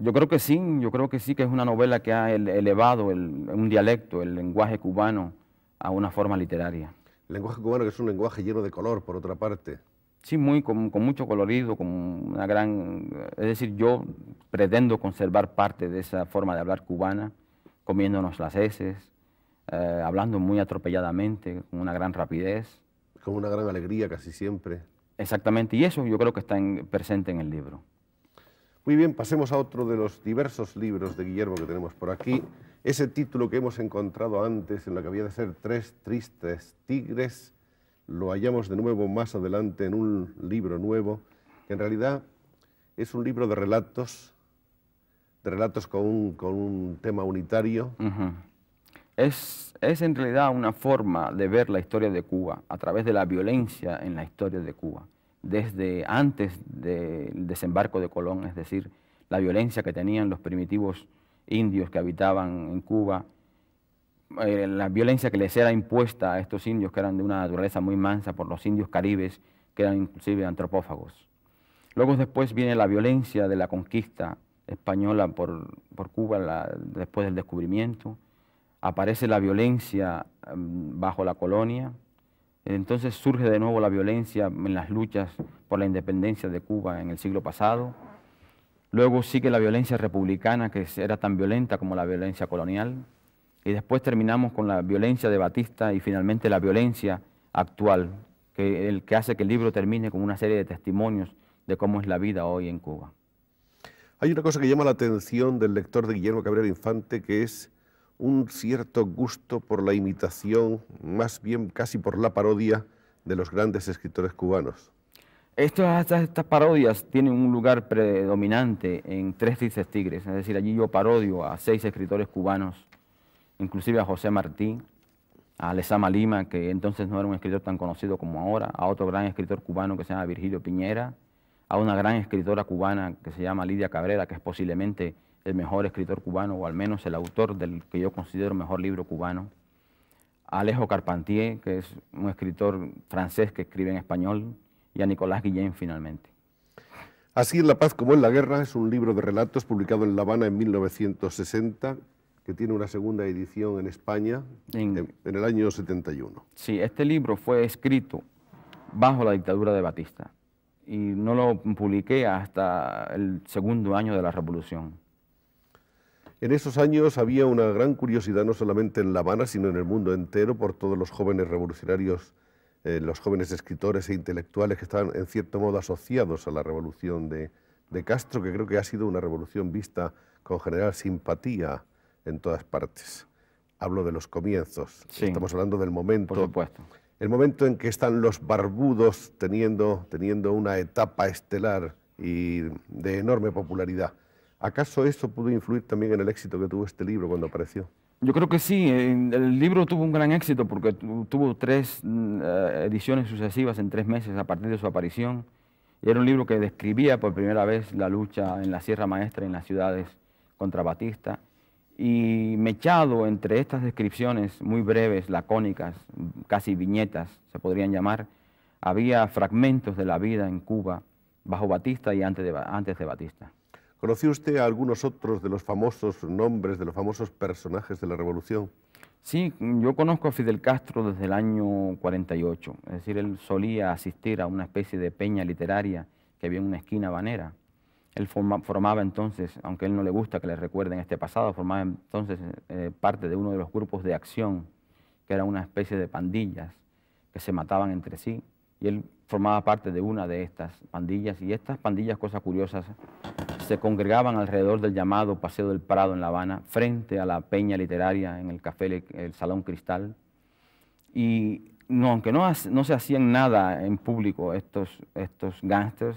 Yo creo que sí, yo creo que sí, que es una novela que ha elevado un dialecto, el lenguaje cubano, a una forma literaria. lenguaje cubano que es un lenguaje lleno de color, por otra parte. Sí, muy, con, mucho colorido, con una gran... Es decir, yo pretendo conservar parte de esa forma de hablar cubana, comiéndonos las heces, eh, hablando muy atropelladamente, con una gran rapidez. Con una gran alegría casi siempre. Exactamente, y eso yo creo que está presente en el libro. Muy bien, pasemos a otro de los diversos libros de Guillermo que tenemos por aquí. Ese título que hemos encontrado antes en la que había de ser Tres tristes tigres, lo hallamos de nuevo más adelante en un libro nuevo, que en realidad es un libro de relatos, de relatos con un, tema unitario. es en realidad una forma de ver la historia de Cuba a través de la violencia en la historia de Cuba desde antes del desembarco de Colón, es decir, la violencia que tenían los primitivos indios que habitaban en Cuba, eh, la violencia que les era impuesta a estos indios, que eran de una naturaleza muy mansa por los indios caribes, que eran inclusive antropófagos. Luego después viene la violencia de la conquista española por, Cuba después del descubrimiento, aparece la violencia mm, bajo la colonia, entonces surge de nuevo la violencia en las luchas por la independencia de Cuba en el siglo pasado. Luego sigue la violencia republicana, que era tan violenta como la violencia colonial. Y después terminamos con la violencia de Batista y finalmente la violencia actual, que, el, que hace que el libro termine con una serie de testimonios de cómo es la vida hoy en Cuba. Hay una cosa que llama la atención del lector de Guillermo Cabrera Infante, que es un cierto gusto por la imitación, más bien casi por la parodia de los grandes escritores cubanos. Estas, estas parodias tienen un lugar predominante en Tres Dices Tigres, es decir, allí yo parodio a seis escritores cubanos, inclusive a José Martí, a Lezama Lima, que entonces no era un escritor tan conocido como ahora, a otro gran escritor cubano que se llama Virgilio Piñera, a una gran escritora cubana que se llama Lidia Cabrera, que es posiblemente el mejor escritor cubano, o al menos el autor del que yo considero mejor libro cubano. Alejo Carpentier, que es un escritor francés que escribe en español, y a Nicolás Guillén finalmente. Así en la paz como en la guerra es un libro de relatos publicado en La Habana en 1960 que tiene una segunda edición en España en, en el año 71. Sí, este libro fue escrito bajo la dictadura de Batista y no lo publiqué hasta el segundo año de la revolución. En esos años había una gran curiosidad no solamente en La Habana, sino en el mundo entero por todos los jóvenes revolucionarios, eh, los jóvenes escritores e intelectuales que estaban en cierto modo asociados a la revolución de, Castro, que creo que ha sido una revolución vista con general simpatía en todas partes. Hablo de los comienzos, estamos hablando del momento. Por supuesto. El momento en que están los barbudos teniendo, teniendo una etapa estelar y de enorme popularidad. ¿Acaso eso pudo influir también en el éxito que tuvo este libro cuando apareció? Yo creo que sí, el libro tuvo un gran éxito porque tuvo tres mm, eh, ediciones sucesivas en tres meses a partir de su aparición. Era un libro que describía por primera vez la lucha en la Sierra Maestra, en las ciudades contra Batista. Y mechado entre estas descripciones muy breves, lacónicas, casi viñetas se podrían llamar, había fragmentos de la vida en Cuba bajo Batista y antes de, antes de Batista. ¿Conoció usted a algunos otros de los famosos nombres, de los famosos personajes de la Revolución? Sí, yo conozco a Fidel Castro desde el año 48, es decir, él solía asistir a una especie de peña literaria que había en una esquina banera. Él formaba entonces, aunque él no le gusta que le recuerden este pasado, formaba entonces eh, parte de uno de los grupos de acción, que era una especie de pandillas que se mataban entre sí, y él formaba parte de una de estas pandillas, y estas pandillas, cosas curiosas, se congregaban alrededor del llamado Paseo del Prado en La Habana, frente a la peña literaria en el café El Salón Cristal. Y no, aunque no, se hacían nada en público estos, estos gángsters,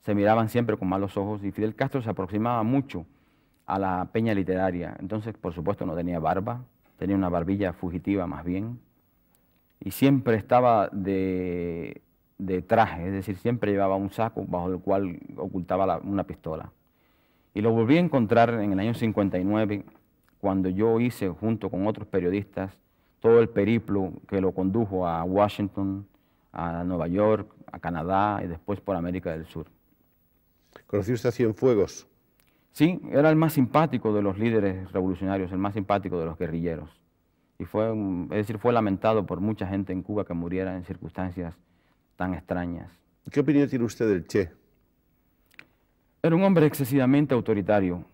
se miraban siempre con malos ojos y Fidel Castro se aproximaba mucho a la peña literaria. Entonces, por supuesto, no tenía barba, tenía una barbilla fugitiva más bien, y siempre estaba de, traje, es decir, siempre llevaba un saco bajo el cual ocultaba una pistola. Y lo volví a encontrar en el año 59, cuando yo hice junto con otros periodistas todo el periplo que lo condujo a Washington, a Nueva York, a Canadá y después por América del Sur. ¿Conoció usted a Cienfuegos? Sí, era el más simpático de los líderes revolucionarios, el más simpático de los guerrilleros. Y fue, es decir, fue lamentado por mucha gente en Cuba que muriera en circunstancias tan extrañas. ¿Qué opinión tiene usted del Che? Era un hombre excesivamente autoritario,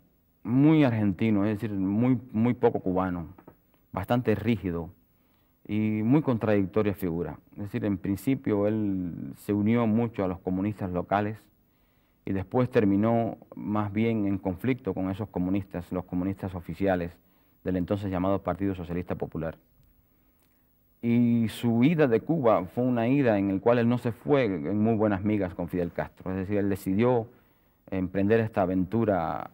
muy argentino, es decir, muy, muy poco cubano, bastante rígido y muy contradictoria figura. Es decir, en principio él se unió mucho a los comunistas locales y después terminó más bien en conflicto con esos comunistas, los comunistas oficiales del entonces llamado Partido Socialista Popular. Y su ida de Cuba fue una ida en la cual él no se fue en muy buenas migas con Fidel Castro, es decir, él decidió emprender esta aventura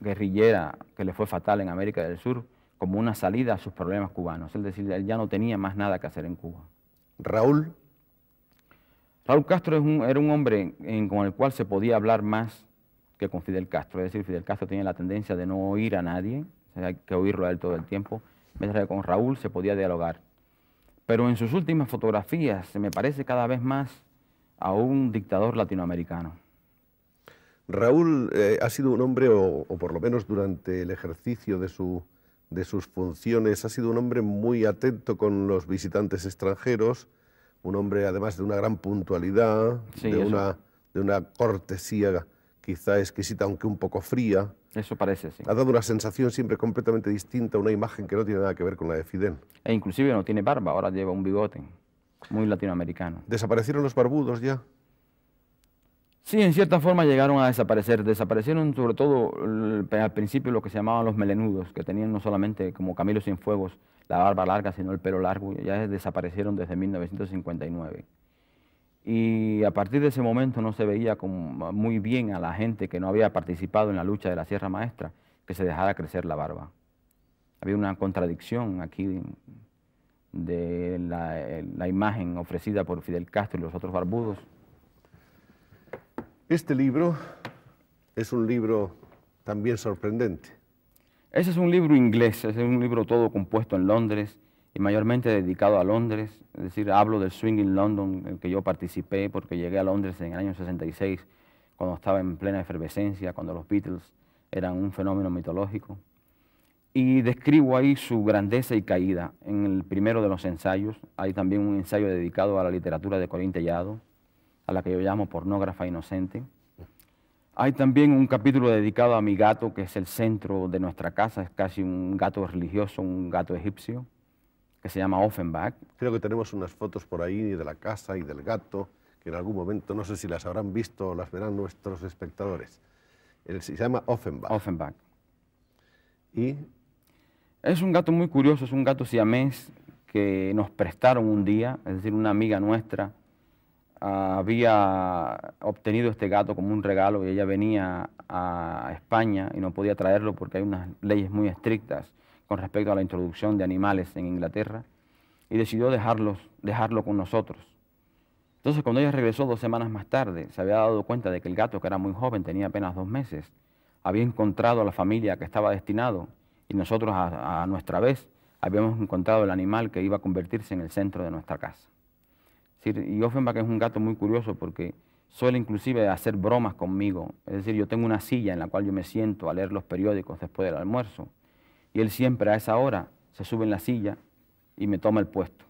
guerrillera que le fue fatal en América del Sur como una salida a sus problemas cubanos. Es decir, él ya no tenía más nada que hacer en Cuba. Raúl. Raúl Castro era un hombre con el cual se podía hablar más que con Fidel Castro. Es decir, Fidel Castro tenía la tendencia de no oír a nadie, hay que oírlo a él todo el tiempo, mientras que con Raúl se podía dialogar. Pero en sus últimas fotografías se me parece cada vez más a un dictador latinoamericano. Raúl eh, ha sido un hombre, o, por lo menos durante el ejercicio de, su, de, sus funciones, ha sido un hombre muy atento con los visitantes extranjeros, un hombre además de una gran puntualidad, de, una, de, una, cortesía quizá exquisita, aunque un poco fría. Eso parece, sí. Ha dado una sensación siempre completamente distinta, una imagen que no tiene nada que ver con la de Fidel. E inclusive no tiene barba, ahora lleva un bigote, muy latinoamericano. ¿Desaparecieron los barbudos ya? Sí, en cierta forma llegaron a desaparecer. Desaparecieron sobre todo al principio lo que se llamaban los melenudos, que tenían no solamente como Camilo fuegos la barba larga, sino el pelo largo. Ya desaparecieron desde 1959. Y a partir de ese momento no se veía como muy bien a la gente que no había participado en la lucha de la Sierra Maestra que se dejara crecer la barba. Había una contradicción aquí de la imagen ofrecida por Fidel Castro y los otros barbudos este libro es un libro también sorprendente. Ese es un libro inglés, es un libro todo compuesto en Londres y mayormente dedicado a Londres. Es decir, hablo del Swing in London, en el que yo participé porque llegué a Londres en el año 66, cuando estaba en plena efervescencia, cuando los Beatles eran un fenómeno mitológico. Y describo ahí su grandeza y caída. En el primero de los ensayos hay también un ensayo dedicado a la literatura de Corín Tellado, a la que yo llamo pornógrafa inocente. Hay también un capítulo dedicado a mi gato, que es el centro de nuestra casa, es casi un gato religioso, un gato egipcio, que se llama Offenbach. Creo que tenemos unas fotos por ahí de la casa y del gato, que en algún momento, no sé si las habrán visto o las verán nuestros espectadores. se llama Offenbach. Offenbach. Y... Es un gato muy curioso, es un gato siamés que nos prestaron un día, es decir, una amiga nuestra había obtenido este gato como un regalo y ella venía a España y no podía traerlo porque hay unas leyes muy estrictas con respecto a la introducción de animales en Inglaterra y decidió dejarlos, dejarlo con nosotros. Entonces cuando ella regresó dos semanas más tarde, se había dado cuenta de que el gato, que era muy joven, tenía apenas dos meses, había encontrado a la familia que estaba destinado y nosotros a nuestra vez habíamos encontrado el animal que iba a convertirse en el centro de nuestra casa y Offenbach es un gato muy curioso porque suele inclusive hacer bromas conmigo. Es decir, yo tengo una silla en la cual yo me siento a leer los periódicos después del almuerzo. Y él siempre a esa hora se sube en la silla y me toma el puesto.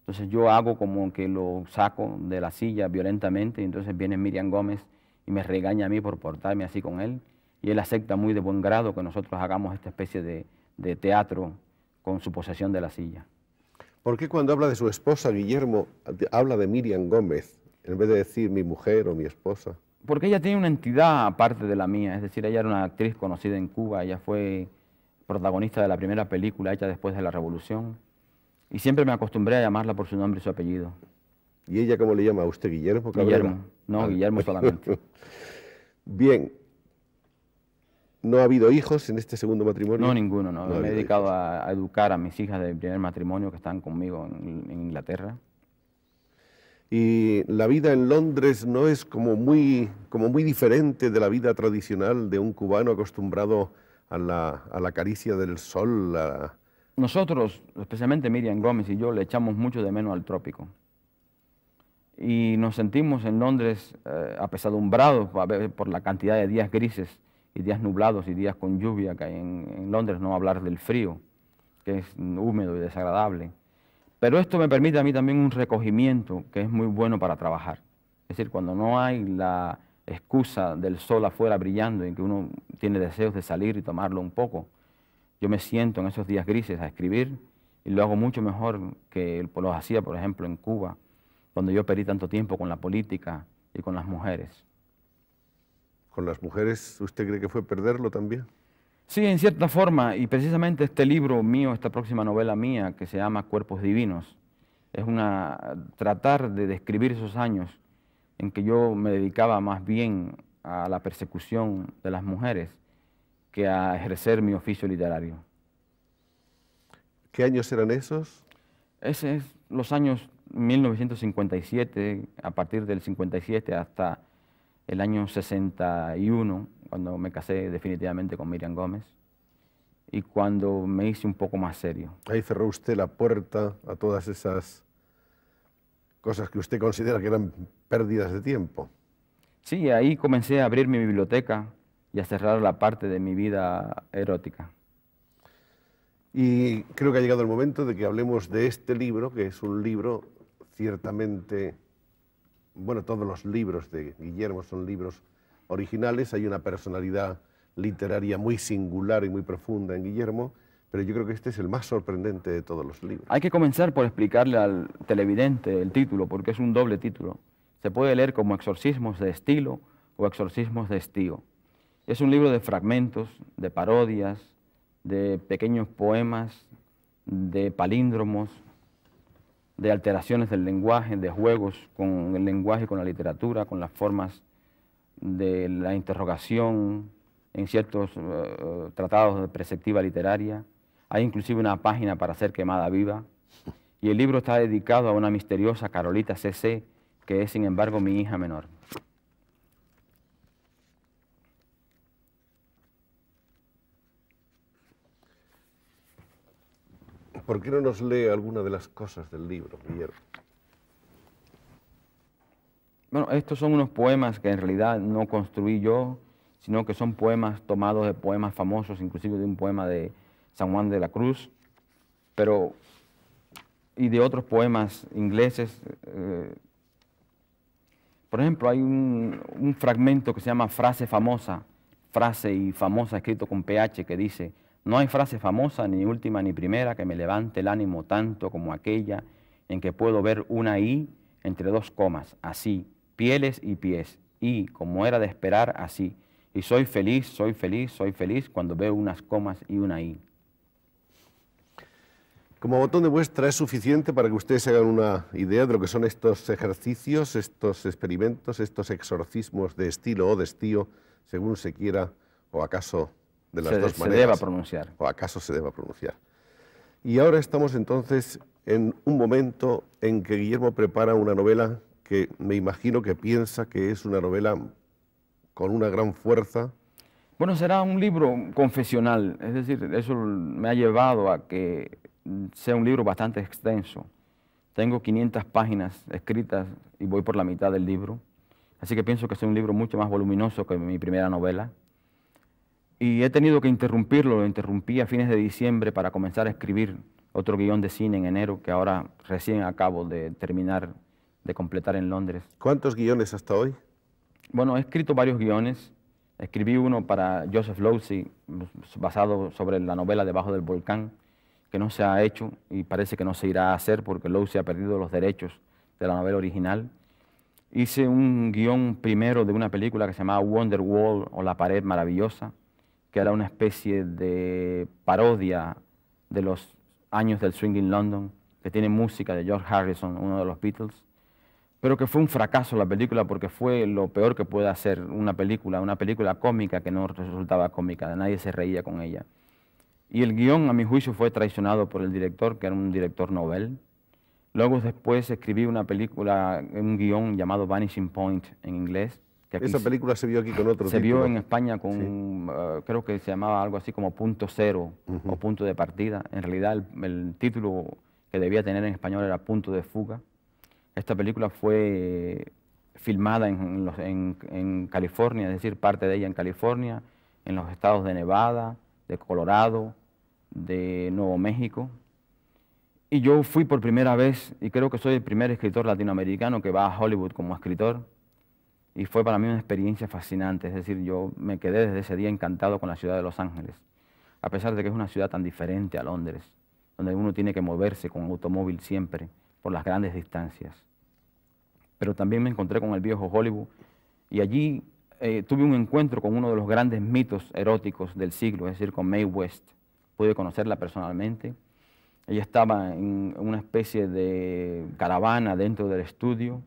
Entonces yo hago como que lo saco de la silla violentamente y entonces viene Miriam Gómez y me regaña a mí por portarme así con él. Y él acepta muy de buen grado que nosotros hagamos esta especie de teatro con su posesión de la silla. ¿Por qué cuando habla de su esposa, Guillermo, habla de Miriam Gómez, en vez de decir mi mujer o mi esposa? Porque ella tiene una entidad aparte de la mía, es decir, ella era una actriz conocida en Cuba, ella fue protagonista de la primera película hecha después de la Revolución, y siempre me acostumbré a llamarla por su nombre y su apellido. ¿Y ella cómo le llama a usted, Guillermo? Guillermo, no, Guillermo solamente. Bien, ¿No ha habido hijos en este segundo matrimonio? No, ninguno, no. me he dedicado a educar a mis hijas del primer matrimonio que están conmigo en, Inglaterra. Y la vida en Londres no es como muy, como muy diferente de la vida tradicional de un cubano acostumbrado a la, caricia del sol. Nosotros, especialmente Miriam Gómez y yo, le echamos mucho de menos al trópico y nos sentimos en Londres eh, apesadumbrados por la cantidad de días grises y días nublados y días con lluvia, que hay en, Londres, no hablar del frío, que es húmedo y desagradable. Pero esto me permite a mí también un recogimiento que es muy bueno para trabajar. Es decir, cuando no hay la excusa del sol afuera brillando y que uno tiene deseos de salir y tomarlo un poco, yo me siento en esos días grises a escribir y lo hago mucho mejor que lo hacía, por ejemplo, en Cuba, cuando yo perdí tanto tiempo con la política y con las mujeres con las mujeres, ¿usted cree que fue perderlo también? Sí, en cierta forma, y precisamente este libro mío, esta próxima novela mía, que se llama Cuerpos Divinos, es una tratar de describir esos años en que yo me dedicaba más bien a la persecución de las mujeres que a ejercer mi oficio literario. ¿Qué años eran esos? Esos es los años 1957, a partir del 57 hasta el año 61, cuando me casé definitivamente con Miriam Gómez, y cuando me hice un poco más serio. Ahí cerró usted la puerta a todas esas cosas que usted considera que eran pérdidas de tiempo. Sí, ahí comencé a abrir mi biblioteca y a cerrar la parte de mi vida erótica. Y creo que ha llegado el momento de que hablemos de este libro, que es un libro ciertamente bueno, todos los libros de Guillermo son libros originales, hay una personalidad literaria muy singular y muy profunda en Guillermo, pero yo creo que este es el más sorprendente de todos los libros. Hay que comenzar por explicarle al televidente el título, porque es un doble título. Se puede leer como Exorcismos de estilo o Exorcismos de estío. Es un libro de fragmentos, de parodias, de pequeños poemas, de palíndromos, de alteraciones del lenguaje, de juegos con el lenguaje, con la literatura, con las formas de la interrogación en ciertos eh, tratados de perspectiva literaria. Hay inclusive una página para ser quemada viva. Y el libro está dedicado a una misteriosa Carolita C.C., que es sin embargo mi hija menor. ¿Por qué no nos lee alguna de las cosas del libro, Guillermo? Bueno, estos son unos poemas que en realidad no construí yo, sino que son poemas tomados de poemas famosos, inclusive de un poema de San Juan de la Cruz, pero y de otros poemas ingleses. Eh, por ejemplo, hay un, un fragmento que se llama Frase famosa, frase y famosa escrito con PH que dice, no hay frase famosa, ni última ni primera, que me levante el ánimo tanto como aquella en que puedo ver una I entre dos comas, así, pieles y pies, y, como era de esperar, así. Y soy feliz, soy feliz, soy feliz cuando veo unas comas y una I. Como botón de muestra es suficiente para que ustedes hagan una idea de lo que son estos ejercicios, estos experimentos, estos exorcismos de estilo o de estío, según se quiera o acaso de las dos maneras. Se deba pronunciar. ¿O acaso se deba pronunciar? Y ahora estamos entonces en un momento en que Guillermo prepara una novela que me imagino que piensa que es una novela con una gran fuerza. Bueno, será un libro confesional, es decir, eso me ha llevado a que sea un libro bastante extenso. Tengo 500 páginas escritas y voy por la mitad del libro, así que pienso que sea un libro mucho más voluminoso que mi primera novela y he tenido que interrumpirlo, lo interrumpí a fines de diciembre para comenzar a escribir otro guión de cine en enero que ahora recién acabo de terminar de completar en Londres. ¿Cuántos guiones hasta hoy? Bueno, he escrito varios guiones. Escribí uno para Joseph Losey, basado sobre la novela Debajo del Volcán, que no se ha hecho y parece que no se irá a hacer porque Losey ha perdido los derechos de la novela original. Hice un guión primero de una película que se llamaba Wonder Wall o La Pared Maravillosa, que era una especie de parodia de los años del swing in London, que tiene música de George Harrison, uno de los Beatles, pero que fue un fracaso la película porque fue lo peor que puede hacer una película, una película cómica que no resultaba cómica, nadie se reía con ella. Y el guión, a mi juicio, fue traicionado por el director, que era un director novel. Luego después escribí una película, un guión llamado Vanishing Point en inglés, esa película se vio aquí con otro Se vio en España con, eh, creo que se llamaba algo así como punto cero o punto de partida. En realidad el, título que debía tener en español era punto de fuga. Esta película fue filmada en, en California, es decir, parte de ella en California, en los estados de Nevada, de Colorado, de Nuevo México. Y yo fui por primera vez, y creo que soy el primer escritor latinoamericano que va a Hollywood como escritor y fue para mí una experiencia fascinante. Es decir, yo me quedé desde ese día encantado con la ciudad de Los Ángeles, a pesar de que es una ciudad tan diferente a Londres, donde uno tiene que moverse con automóvil siempre por las grandes distancias. Pero también me encontré con el viejo Hollywood y allí eh, tuve un encuentro con uno de los grandes mitos eróticos del siglo, es decir, con Mae West. Pude conocerla personalmente. Ella estaba en una especie de caravana dentro del estudio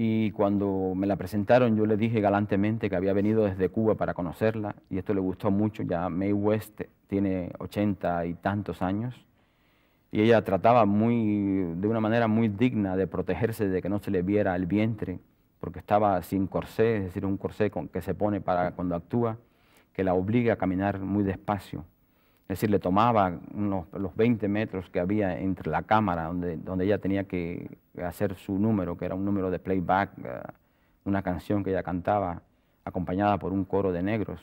y cuando me la presentaron yo le dije galantemente que había venido desde Cuba para conocerla y esto le gustó mucho, ya May West tiene ochenta y tantos años y ella trataba muy, de una manera muy digna de protegerse de que no se le viera el vientre porque estaba sin corsé, es decir, un corsé que se pone para cuando actúa, que la obliga a caminar muy despacio. Es decir, le tomaba unos, los 20 metros que había entre la cámara donde, donde ella tenía que hacer su número, que era un número de playback, eh, una canción que ella cantaba acompañada por un coro de negros.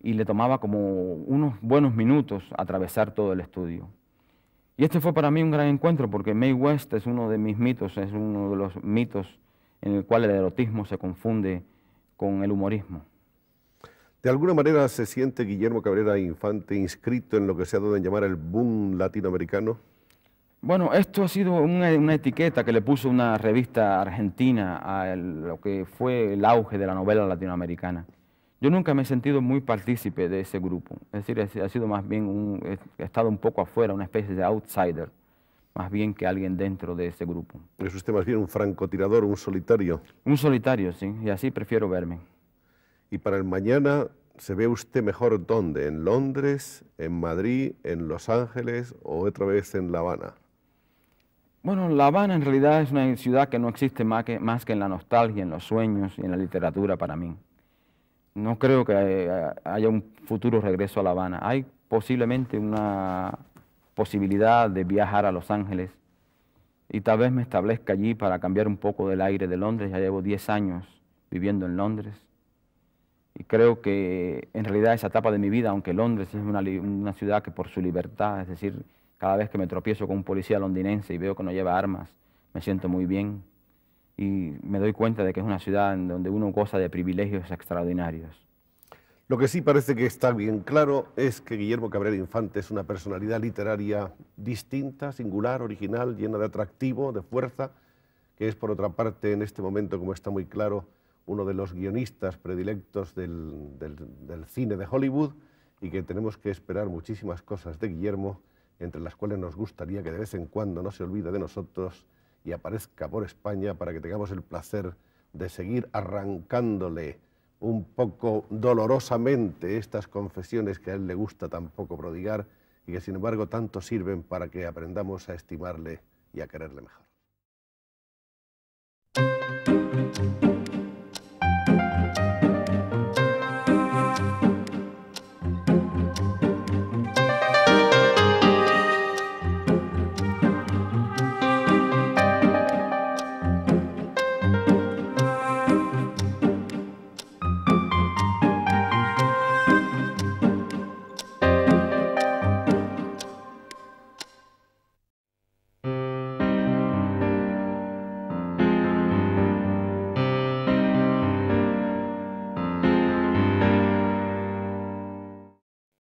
Y le tomaba como unos buenos minutos atravesar todo el estudio. Y este fue para mí un gran encuentro porque Mae West es uno de mis mitos, es uno de los mitos en el cual el erotismo se confunde con el humorismo. De alguna manera se siente Guillermo Cabrera Infante inscrito en lo que se ha dado en llamar el boom latinoamericano. Bueno, esto ha sido una, etiqueta que le puso una revista argentina a lo que fue el auge de la novela latinoamericana. Yo nunca me he sentido muy partícipe de ese grupo, es decir, ha sido más bien un, he estado un poco afuera, una especie de outsider, más bien que alguien dentro de ese grupo. ¿Es usted más bien un francotirador, un solitario? Un solitario, sí, y así prefiero verme y para el mañana se ve usted mejor dónde, en Londres, en Madrid, en Los Ángeles o otra vez en La Habana. Bueno, La Habana en realidad es una ciudad que no existe más que, más que en la nostalgia, en los sueños y en la literatura para mí. No creo que eh, haya un futuro regreso a La Habana. Hay posiblemente una posibilidad de viajar a Los Ángeles y tal vez me establezca allí para cambiar un poco del aire de Londres. Ya llevo 10 años viviendo en Londres y creo que en realidad esa etapa de mi vida, aunque Londres es una, ciudad que por su libertad, es decir, cada vez que me tropiezo con un policía londinense y veo que no lleva armas, me siento muy bien y me doy cuenta de que es una ciudad en donde uno goza de privilegios extraordinarios. Lo que sí parece que está bien claro es que Guillermo Cabrera Infante es una personalidad literaria distinta, singular, original, llena de atractivo, de fuerza, que es por otra parte en este momento, como está muy claro, uno de los guionistas predilectos del, cine de Hollywood y que tenemos que esperar muchísimas cosas de Guillermo, entre las cuales nos gustaría que de vez en cuando no se olvide de nosotros y aparezca por España para que tengamos el placer de seguir arrancándole un poco dolorosamente estas confesiones que a él le gusta tampoco prodigar y que sin embargo tanto sirven para que aprendamos a estimarle y a quererle mejor.